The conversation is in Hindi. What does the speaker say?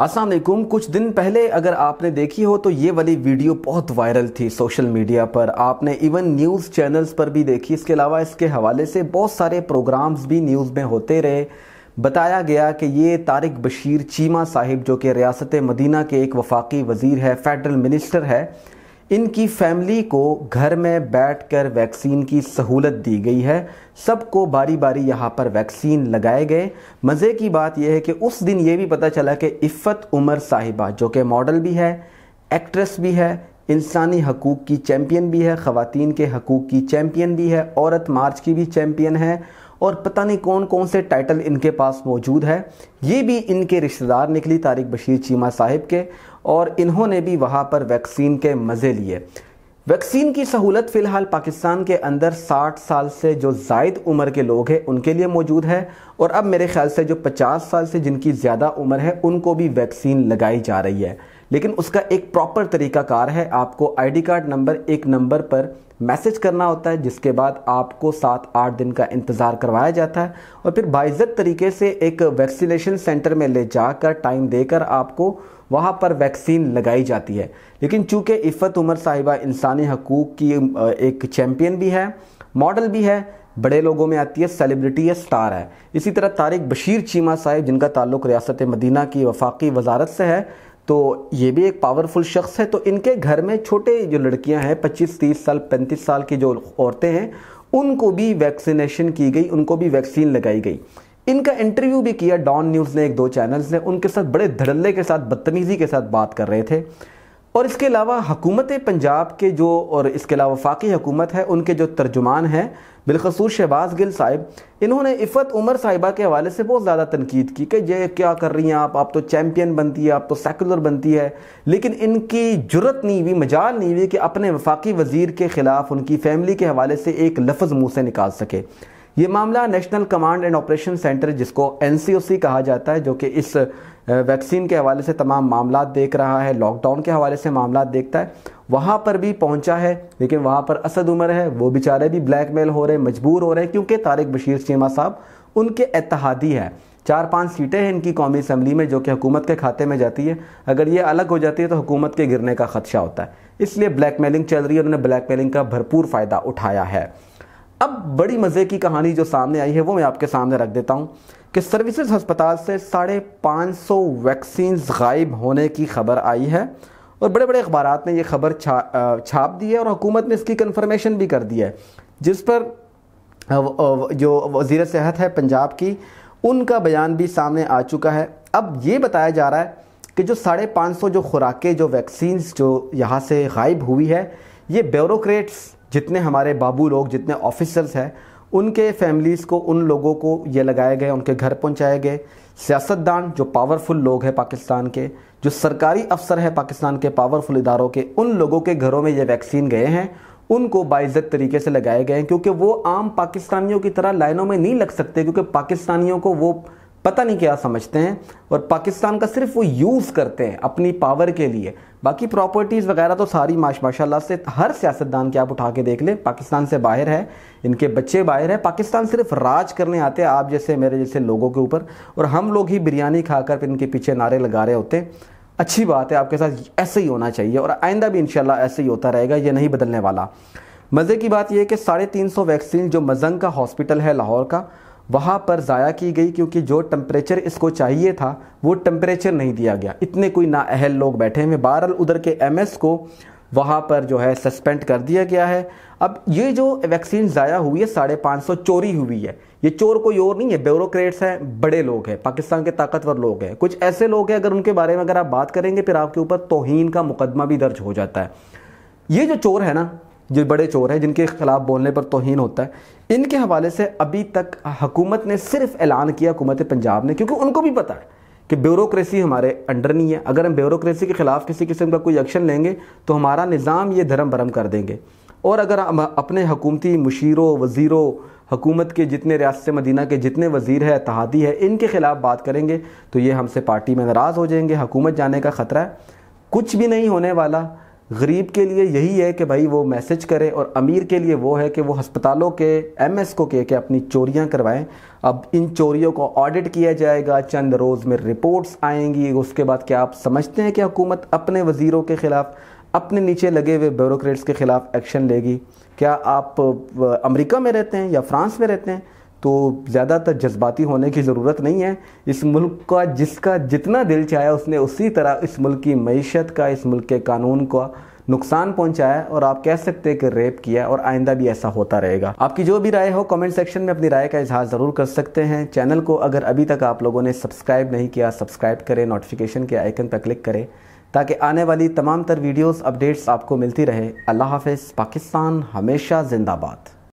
असल कुछ दिन पहले अगर आपने देखी हो तो ये वाली वीडियो बहुत वायरल थी सोशल मीडिया पर आपने इवन न्यूज़ चैनल्स पर भी देखी इसके अलावा इसके हवाले से बहुत सारे प्रोग्राम्स भी न्यूज़ में होते रहे बताया गया कि ये तारिक बशीर चीमा साहिब जो कि रियासत मदीना के एक वफाकी वज़ीर है फेडरल मिनिस्टर है इनकी फैमिली को घर में बैठकर वैक्सीन की सहूलत दी गई है सबको बारी बारी यहाँ पर वैक्सीन लगाए गए मज़े की बात यह है कि उस दिन ये भी पता चला कि इफ़त उमर साहिबा जो कि मॉडल भी है एक्ट्रेस भी है इंसानी हकूक़ की चैम्पियन भी है ख़वान के हकूक़ की चैम्पियन भी है औरत मार्च की भी चैम्पियन है और पता नहीं कौन कौन से टाइटल इनके पास मौजूद है ये भी इनके रिश्तेदार निकली तारिक बशीर चीमा साहिब के और इन्होंने भी वहाँ पर वैक्सीन के मज़े लिए वैक्सीन की सहूलत फ़िलहाल पाकिस्तान के अंदर 60 साल से जो जायद उम्र के लोग हैं उनके लिए मौजूद है और अब मेरे ख्याल से जो 50 साल से जिनकी ज़्यादा उम्र है उनको भी वैक्सीन लगाई जा रही है लेकिन उसका एक प्रॉपर तरीकाकार है आपको आईडी कार्ड नंबर एक नंबर पर मैसेज करना होता है जिसके बाद आपको सात आठ दिन का इंतज़ार करवाया जाता है और फिर बाइज़त तरीके से एक वैक्सीनेशन सेंटर में ले जाकर टाइम देकर आपको वहाँ पर वैक्सीन लगाई जाती है लेकिन चूँकि इफ़त उमर साहिबा इंसानी हकूक़ की एक चैम्पियन भी है मॉडल भी है बड़े लोगों में आती है सेलिब्रिटी या स्टार है इसी तरह तारिक बशीर चीमा साहिब जिनका ताल्लुक रियासत मदीना की वफाकी वजारत से है तो ये भी एक पावरफुल शख्स है तो इनके घर में छोटे जो लड़कियां हैं 25 30 साल 35 साल की जो औरतें हैं उनको भी वैक्सीनेशन की गई उनको भी वैक्सीन लगाई गई इनका इंटरव्यू भी किया डॉन न्यूज़ ने एक दो चैनल्स ने उनके साथ बड़े धड़ल्ले के साथ बदतमीज़ी के साथ बात कर रहे थे और इसके अलावा हकूमत पंजाब के जो और इसके अलावा फ़ाक़ी हकूमत है उनके जो तर्जुमान हैं बिलखसूस शहबाज गिल साहिब इन्होंने इफ़त उमर साहिबा के हवाले से बहुत ज़्यादा तनकीद की कि ये क्या कर रही हैं आप आप तो चैम्पियन बनती है आप तो सेकुलर बनती है लेकिन इनकी जरूरत नहीं हुई मजाल नहीं हुई कि अपने वफाकी वज़ीर के ख़िलाफ़ उनकी फ़ैमिली के हवाले से एक लफ्ज़ मुँह से निकाल सके ये मामला national command and operation centre जिसको एन कहा जाता है जो कि इस वैक्सीन के हवाले से तमाम मामला देख रहा है लॉकडाउन के हवाले से मामला देखता है वहाँ पर भी पहुँचा है लेकिन वहाँ पर असद उमर है वो बेचारे भी ब्लैकमेल हो रहे मजबूर हो रहे हैं क्योंकि तारिक बशीर चीमा साहब उनके इतहादी है चार पांच सीटें हैं इनकी कौमी असम्बली में जो कि हुकूमत के खाते में जाती है अगर ये अलग हो जाती है तो हुकूमत के गिरने का खदशा होता है इसलिए ब्लैकमेलिंग चल रही है उन्होंने ब्लैकमेलिंग का भरपूर फ़ायदा उठाया है अब बड़ी मज़े की कहानी जो सामने आई है वो मैं आपके सामने रख देता हूँ कि सर्विसेज अस्पताल से साढ़े पाँच सौ वैक्सीन गायब होने की खबर आई है और बड़े बड़े अखबार ने यह खबर छा, छाप दी है और हुकूमत ने इसकी कन्फर्मेशन भी कर दी है जिस पर जो वजीर सेहत है पंजाब की उनका बयान भी सामने आ चुका है अब ये बताया जा रहा है कि जो साढ़े पाँच सौ जो खुराकें जो वैक्सीन जो यहाँ से गायब हुई है ये ब्यूरोक्रेट्स जितने हमारे बाबू लोग जितने ऑफिसर्स हैं उनके फैमिलीज़ को उन लोगों को ये लगाए गए उनके घर पहुंचाए गए सियासतदान जो पावरफुल लोग हैं पाकिस्तान के जो सरकारी अफसर है पाकिस्तान के पावरफुल इदारों के उन लोगों के घरों में ये वैक्सीन गए हैं उनको बाइज्जत तरीके से लगाए गए हैं क्योंकि वो आम पाकिस्तानियों की तरह लाइनों में नहीं लग सकते क्योंकि पाकिस्तानियों को वो पता नहीं क्या समझते हैं और पाकिस्तान का सिर्फ वो यूज़ करते हैं अपनी पावर के लिए बाकी प्रॉपर्टीज़ वगैरह तो सारी माश माशाला से हर सियासतदान के आप उठा के देख लें पाकिस्तान से बाहर है इनके बच्चे बाहर है पाकिस्तान सिर्फ राज करने आते हैं आप जैसे मेरे जैसे लोगों के ऊपर और हम लोग ही बिरयानी खाकर इनके पीछे नारे लगा रहे होते हैं अच्छी बात है आपके साथ ऐसे ही होना चाहिए और आइंदा भी इंशाल्लाह ऐसे ही होता रहेगा ये नहीं बदलने वाला मज़े की बात यह कि साढ़े तीन सौ वैक्सीन जो मजंग का हॉस्पिटल है लाहौर का वहाँ पर ज़ाया की गई क्योंकि जो टम्परेचर इसको चाहिए था वो टम्परेचर नहीं दिया गया इतने कोई नाअहल लोग बैठे हुए बहरल उधर के एम को वहाँ पर जो है सस्पेंड कर दिया गया है अब ये जो वैक्सीन ज़ाया हुई है साढ़े पाँच सौ चोरी हुई है ये चोर कोई और नहीं है ब्यूरोक्रेट्स हैं बड़े लोग हैं पाकिस्तान के ताकतवर लोग हैं कुछ ऐसे लोग हैं अगर उनके बारे में अगर आप बात करेंगे फिर आपके ऊपर तोहन का मुकदमा भी दर्ज हो जाता है ये जो चोर है ना जो बड़े चोर हैं जिनके खिलाफ बोलने पर तोहन होता है इनके हवाले से अभी तक हकूमत ने सिर्फ ऐलान किया हुकूमत पंजाब ने क्योंकि उनको भी पता है कि ब्यूरोक्रेसी हमारे अंडर नहीं है अगर हम ब्यूरोक्रेसी के ख़िलाफ़ किसी किस्म का कोई एक्शन लेंगे तो हमारा निज़ाम ये धर्म भरम कर देंगे और अगर हम अपने हकूमती मशीरों वज़ीरों हकूमत के जितने रियासत मदीना के जितने वज़ीर है तहादी है इनके ख़िलाफ़ बात करेंगे तो ये हमसे पार्टी में नाराज़ हो जाएंगे हकूमत जाने का ख़तरा है कुछ भी नहीं होने वाला गरीब के लिए यही है कि भाई वो मैसेज करे और अमीर के लिए वो है कि वो हस्पतालों के एमएस को कह के अपनी चोरियां करवाएं अब इन चोरियों को ऑडिट किया जाएगा चंद रोज़ में रिपोर्ट्स आएंगी उसके बाद क्या आप समझते हैं कि हुकूमत अपने वज़ीरों के ख़िलाफ़ अपने नीचे लगे हुए ब्यूरोक्रेट्स के ख़िलाफ़ एक्शन लेगी क्या आप अमरीका में रहते हैं या फ्रांस में रहते हैं तो ज़्यादातर जज्बाती होने की ज़रूरत नहीं है इस मुल्क का जिसका जितना दिल चाहे उसने उसी तरह इस मुल्क की मीशत का इस मुल्क के कानून का नुकसान पहुंचाया और आप कह सकते हैं कि रेप किया और आइंदा भी ऐसा होता रहेगा आपकी जो भी राय हो कमेंट सेक्शन में अपनी राय का इजहार ज़रूर कर सकते हैं चैनल को अगर अभी तक आप लोगों ने सब्सक्राइब नहीं किया सब्सक्राइब करें नोटिफिकेशन के आइकन पर क्लिक करें ताकि आने वाली तमाम तर वीडियोस अपडेट्स आपको मिलती रहे अल्लाह हाफिज़ पाकिस्तान हमेशा जिंदाबाद